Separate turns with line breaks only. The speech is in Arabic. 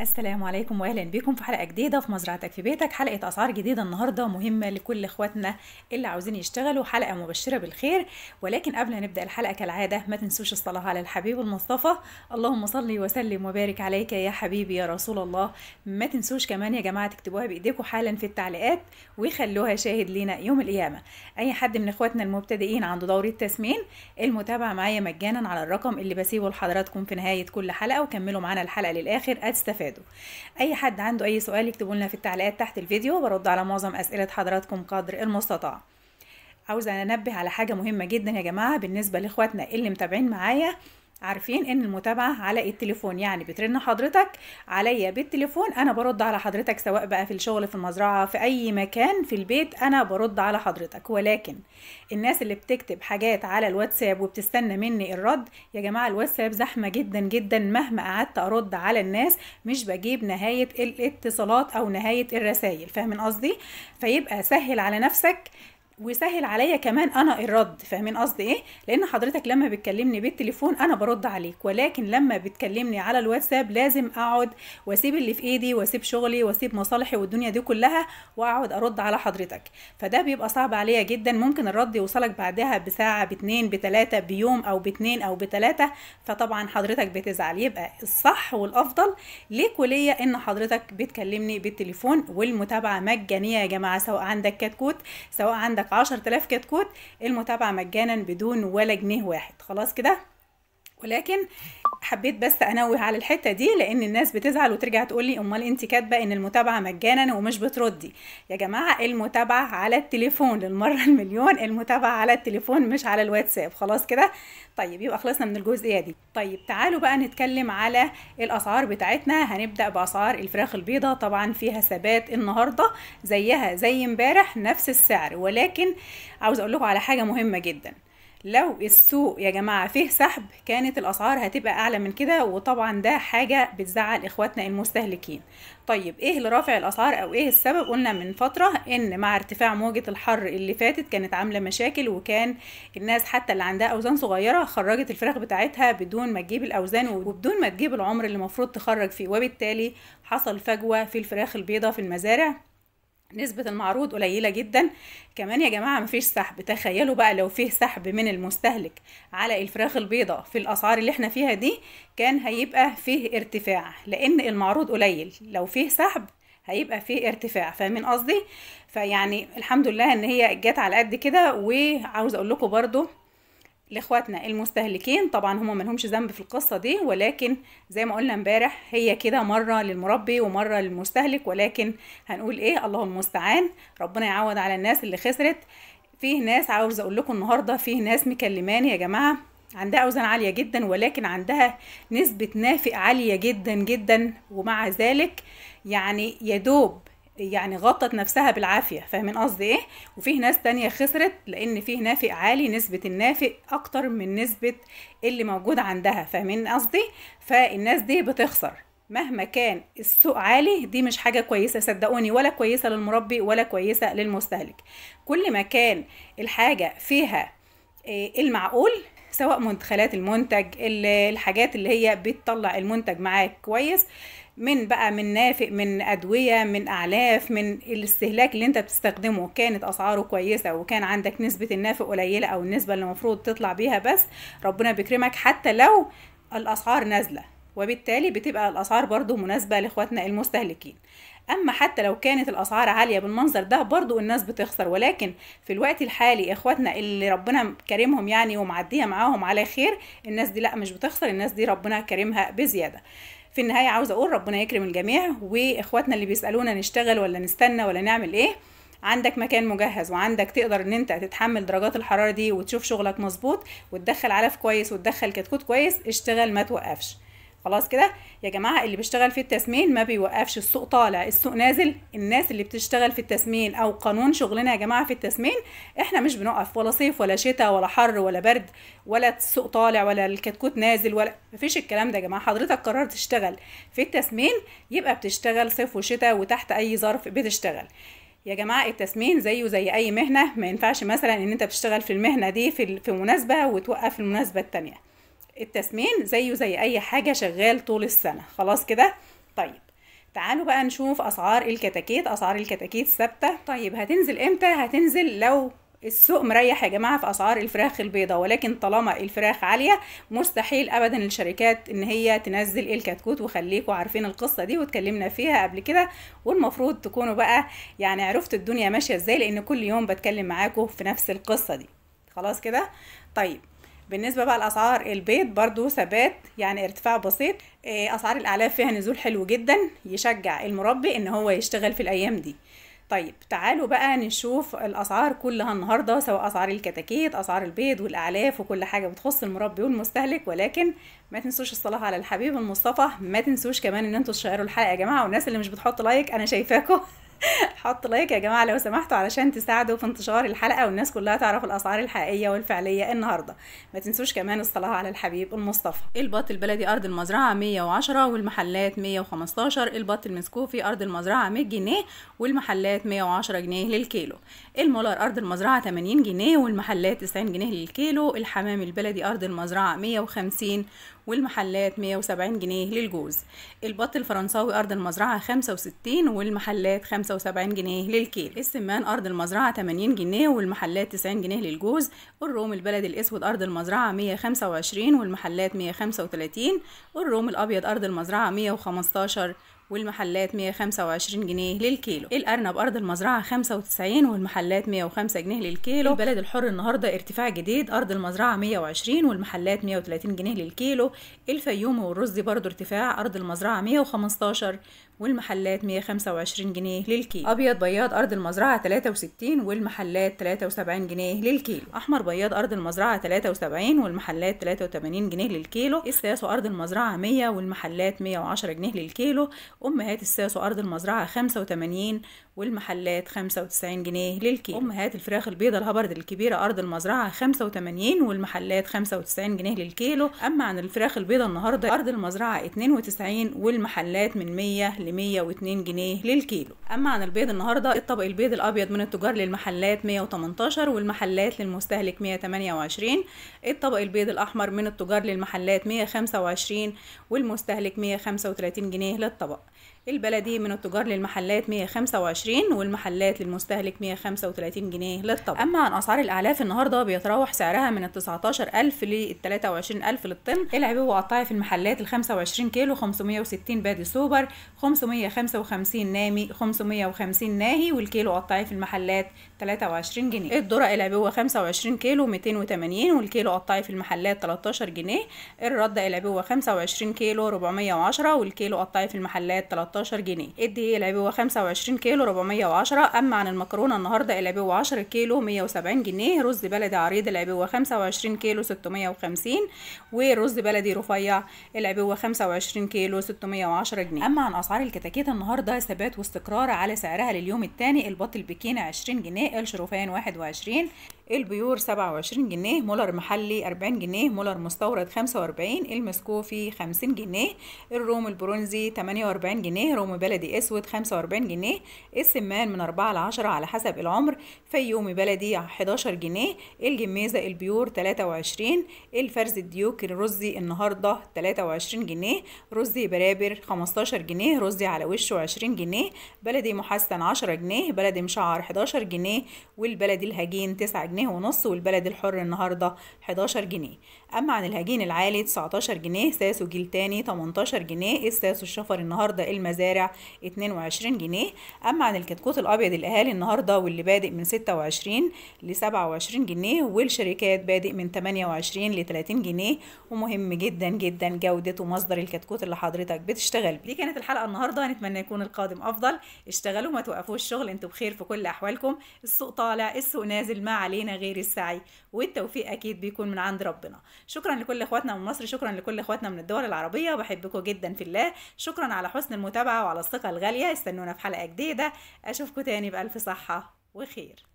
السلام عليكم واهلا بيكم في حلقه جديده في مزرعتك في بيتك حلقه اسعار جديده النهارده مهمه لكل اخواتنا اللي عاوزين يشتغلوا حلقه مبشره بالخير ولكن قبل ما نبدا الحلقه كالعاده ما تنسوش الصلاه على الحبيب المصطفى اللهم صل وسلم وبارك عليك يا حبيبي يا رسول الله ما تنسوش كمان يا جماعه تكتبوها بايديكم حالا في التعليقات وخلوها شاهد لينا يوم القيامه اي حد من اخواتنا المبتدئين عنده دوره تسمين المتابعه معايا مجانا على الرقم اللي بسيبه لحضراتكم في نهايه كل حلقه وكملوا معانا الحلقه للاخر هتستفادوا ولاده اي حد عنده اي سؤال يكتبوا لنا في التعليقات تحت الفيديو برد على معظم اسئله حضراتكم قدر المستطاع عاوزه انبه على حاجه مهمه جدا يا جماعه بالنسبه لاخواتنا اللي متابعين معايا عارفين ان المتابعه على التليفون يعني بترن حضرتك عليا بالتليفون انا برد على حضرتك سواء بقى في الشغل في المزرعه في اي مكان في البيت انا برد على حضرتك ولكن الناس اللي بتكتب حاجات على الواتساب وبتستنى مني الرد يا جماعه الواتساب زحمه جدا جدا مهما قعدت ارد على الناس مش بجيب نهايه الاتصالات او نهايه الرسائل فاهمين قصدي فيبقى سهل على نفسك وسهل عليا كمان انا الرد فاهمين قصدي ايه لان حضرتك لما بتكلمني بالتليفون انا برد عليك ولكن لما بتكلمني على الواتساب لازم اقعد واسيب اللي في ايدي واسيب شغلي واسيب مصالحي والدنيا دي كلها واقعد ارد على حضرتك فده بيبقى صعب عليا جدا ممكن الرد يوصلك بعدها بساعه باتنين بتلاته بيوم او باتنين او بتلاته فطبعا حضرتك بتزعل يبقى الصح والافضل ليك وليا ان حضرتك بتكلمني بالتليفون والمتابعه مجانيه يا جماعه سواء عندك كتكوت سواء عندك في 10000 كتكوت المتابعه مجانا بدون ولا جنيه واحد خلاص كده ولكن حبيت بس انوه على الحته دي لان الناس بتزعل وترجع تقول لي امال انت كاتبه ان المتابعه مجانا ومش بتردي يا جماعه المتابعه على التليفون للمره المليون المتابعه على التليفون مش على الواتساب خلاص كده طيب يبقى خلصنا من الجزئيه دي طيب تعالوا بقى نتكلم على الاسعار بتاعتنا هنبدا باسعار الفراخ البيضاء طبعا فيها ثبات النهارده زيها زي امبارح نفس السعر ولكن عاوز اقول لكم على حاجه مهمه جدا لو السوق يا جماعة فيه سحب كانت الأسعار هتبقى أعلى من كده وطبعا ده حاجة بتزعل إخواتنا المستهلكين طيب إيه اللي رافع الأسعار أو إيه السبب قلنا من فترة إن مع ارتفاع موجة الحر اللي فاتت كانت عاملة مشاكل وكان الناس حتى اللي عندها أوزان صغيرة خرجت الفراخ بتاعتها بدون ما تجيب الأوزان وبدون ما تجيب العمر اللي المفروض تخرج فيه وبالتالي حصل فجوة في الفراخ البيضة في المزارع نسبة المعروض قليلة جدا كمان يا جماعة مفيش سحب تخيلوا بقى لو فيه سحب من المستهلك على الفراخ البيضاء في الأسعار اللي احنا فيها دي كان هيبقى فيه ارتفاع لأن المعروض قليل لو فيه سحب هيبقى فيه ارتفاع فاهمين قصدي فيعني الحمد لله ان هي جت على قد كده وعاوز اقول لكم برضو لاخواتنا المستهلكين طبعا هما ملهمش ذنب في القصه دي ولكن زي ما قلنا امبارح هي كده مره للمربي ومره للمستهلك ولكن هنقول ايه الله المستعان ربنا يعوض على الناس اللي خسرت فيه ناس عاوز اقول لكم النهارده فيه ناس مكلماني يا جماعه عندها اوزان عاليه جدا ولكن عندها نسبه نافق عاليه جدا جدا ومع ذلك يعني يدوب يعني غطت نفسها بالعافيه فاهمين قصدي ايه وفي ناس تانية خسرت لان فيه نافق عالي نسبه النافق اكتر من نسبه اللي موجود عندها فاهمين قصدي فالناس دي بتخسر مهما كان السوق عالي دي مش حاجة كويسة صدقوني ولا كويسة للمربي ولا كويسة للمستهلك كل ما كان الحاجة فيها آه، المعقول سواء مدخلات المنتج الحاجات اللي هي بتطلع المنتج معاك كويس من بقى من نافق من ادويه من اعلاف من الاستهلاك اللي انت بتستخدمه كانت اسعاره كويسه وكان عندك نسبه النافق قليله او النسبه اللي المفروض تطلع بيها بس ربنا بيكرمك حتى لو الاسعار نازله وبالتالي بتبقى الأسعار برضو مناسبة لإخواتنا المستهلكين اما حتى لو كانت الاسعار عاليه بالمنظر ده برضو الناس بتخسر ولكن في الوقت الحالي اخواتنا اللي ربنا كريمهم يعني ومعديه معاهم على خير الناس دي لا مش بتخسر الناس دي ربنا كريمها بزياده في النهايه عاوز اقول ربنا يكرم الجميع واخواتنا اللي بيسالونا نشتغل ولا نستنى ولا نعمل ايه عندك مكان مجهز وعندك تقدر ان انت تتحمل درجات الحراره دي وتشوف شغلك مظبوط وتدخل علف كويس وتدخل كتكوت كويس اشتغل ما توقفش خلاص كده يا جماعه اللي بيشتغل في التسمين ما بيوقفش السوق طالع السوق نازل الناس اللي بتشتغل في التسمين او قانون شغلنا يا جماعه في التسمين احنا مش بنقف ولا صيف ولا شتاء ولا حر ولا برد ولا السوق طالع ولا الكتكوت نازل ولا مفيش الكلام ده يا جماعه حضرتك قررت تشتغل في التسمين يبقى بتشتغل صيف وشتاء وتحت اي ظرف بتشتغل يا جماعه التسمين زيه زي اي مهنه ما ينفعش مثلا ان انت بتشتغل في المهنه دي في مناسبه وتوقف المناسبه التانيه التسمين زيه زي اي حاجة شغال طول السنة خلاص كده طيب تعالوا بقى نشوف اسعار الكتاكيت اسعار الكتاكيت ثابته طيب هتنزل امتى هتنزل لو السوق مريح يا جماعه في اسعار الفراخ البيضة ولكن طالما الفراخ عاليه مستحيل ابدا الشركات ان هي تنزل الكتكوت وخليكوا عارفين القصه دي واتكلمنا فيها قبل كده والمفروض تكونوا بقى يعني عرفتوا الدنيا ماشيه ازاي لان كل يوم بتكلم معاكم في نفس القصه دي خلاص كده طيب بالنسبه بقى لاسعار البيض برضو ثبات يعني ارتفاع بسيط آه، اسعار الاعلاف فيها نزول حلو جدا يشجع المربي ان هو يشتغل في الايام دي طيب تعالوا بقى نشوف الاسعار كلها النهارده سواء اسعار الكتاكيت اسعار البيض والاعلاف وكل حاجه بتخص المربي والمستهلك ولكن ما تنسوش الصلاه على الحبيب المصطفى ما تنسوش كمان ان انتوا تشيروا الحلقه يا جماعه والناس اللي مش بتحط لايك انا شايفاكم حط لايك يا جماعه لو سمحتوا علشان تساعدوا في انتشار الحلقه والناس كلها تعرف الاسعار الحقيقيه والفعليه النهارده ما تنسوش كمان الصلاه على الحبيب المصطفى البط البلدي ارض المزرعه 110 والمحلات 115 البط المسكوفي ارض المزرعه 100 جنيه والمحلات 110 جنيه للكيلو المولار ارض المزرعه 80 جنيه والمحلات 90 جنيه للكيلو الحمام البلدي ارض المزرعه 150 والمحلات 170 جنيه للجوز البط الفرنساوي أرض المزرعة 65 والمحلات 75 جنيه للكيل السمان أرض المزرعة 80 جنيه والمحلات 90 جنيه للجوز الروم البلد الأسود أرض المزرعة 125 والمحلات 135 والروم الأبيض أرض المزرعة 115 والمحلات 125 جنيه للكيلو الأرنب أرض المزرعة 95 والمحلات 105 جنيه للكيلو البلد الحر النهاردة ارتفاع جديد أرض المزرعة 120 والمحلات 130 جنيه للكيلو الفيوم والرز برضو ارتفاع أرض المزرعة 115 والمحلات 125 جنيه للكيلو ابيض بياض ارض المزرعه 63 والمحلات 73 جنيه للكيلو احمر بياض ارض المزرعه 73 والمحلات 83 جنيه للكيلو الساسو وأرض المزرعه 100 والمحلات 110 جنيه للكيلو امهات الساسو وأرض المزرعه 85 والمحلات 95 جنيه للكيلو امهات الفراخ البيضة الهبرد الكبيرة ارض المزرعة 85 والمحلات 95 جنيه للكيلو اما عن الفراخ البيضة النهاردة ارض المزرعة 92 والمحلات من 100 ل 102 جنيه للكيلو اما عن البيض النهارده الطبق البيض الابيض من التجار للمحلات 118 والمحلات للمستهلك 128 الطبق البيض الاحمر من التجار للمحلات 125 والمستهلك 135 جنيه للطبق البلدي من التجار للمحلات 125 والمحلات للمستهلك 135 جنيه للطبق اما عن اسعار الاعلاف النهارده بيتراوح سعرها من ال 19000 لل 23000 للطن العبوه وقطعي في المحلات ال 25 كيلو 560 بادي سوبر 555 نامي 550 ناهي والكيلو قطعيه في المحلات 23 جنيه الذرة العبوة 25 كيلو 280 والكيلو قطعي في المحلات 13 جنيه الرد العبوة 25 كيلو 410 والكيلو قطعي في المحلات 13 جنيه الدقيق العبوة 25 كيلو 410 أما عن المكرونة النهاردة العبوة 10 كيلو 170 جنيه رز بلدي عريض العبوة 25 كيلو 650 ورز بلدي رفيع العبوة 25 كيلو 610 جنيه أما عن أسعار الكتاكيت النهارده ثبات واستقرار على سعرها لليوم الثاني البطل بكينه 20 جنيه الشروفان 21 البيور 27 جنيه مولر محلي 40 جنيه مولر مستورد 45 المسكوفي 50 جنيه الروم البرونزي 48 جنيه روم بلدي اسود 45 جنيه السمان من 4 ل 10 على حسب العمر فيومي بلدي 11 جنيه الجميزه البيور 23 الفرز الديوك الرزي النهارده 23 جنيه رزي برابر 15 جنيه رزي على وشه 20 جنيه بلدي محسن 10 جنيه بلدي مشعر 11 جنيه والبلدي الهجين 9 جنيه جنيه ونص والبلد الحر النهارده 11 جنيه اما عن الهجين العالي 19 جنيه ساسو جيل تاني 18 جنيه الساسو الشفر النهارده المزارع 22 جنيه اما عن الكتكوت الابيض الاهالي النهارده واللي بادئ من 26 ل 27 جنيه والشركات بادئ من 28 ل 30 جنيه ومهم جدا جدا جوده ومصدر الكتكوت اللي حضرتك بتشتغل بيه دي كانت الحلقه النهارده نتمنى يكون القادم افضل اشتغلوا ما توقفوش شغل انتوا بخير في كل احوالكم السوق طالع السوق نازل ما علينا غير السعي والتوفيق اكيد بيكون من عند ربنا شكرا لكل اخواتنا من مصر شكرا لكل اخواتنا من الدول العربيه بحبكم جدا في الله شكرا على حسن المتابعه وعلى الثقه الغاليه استنونا في حلقه جديده اشوفكم تاني بالف صحه وخير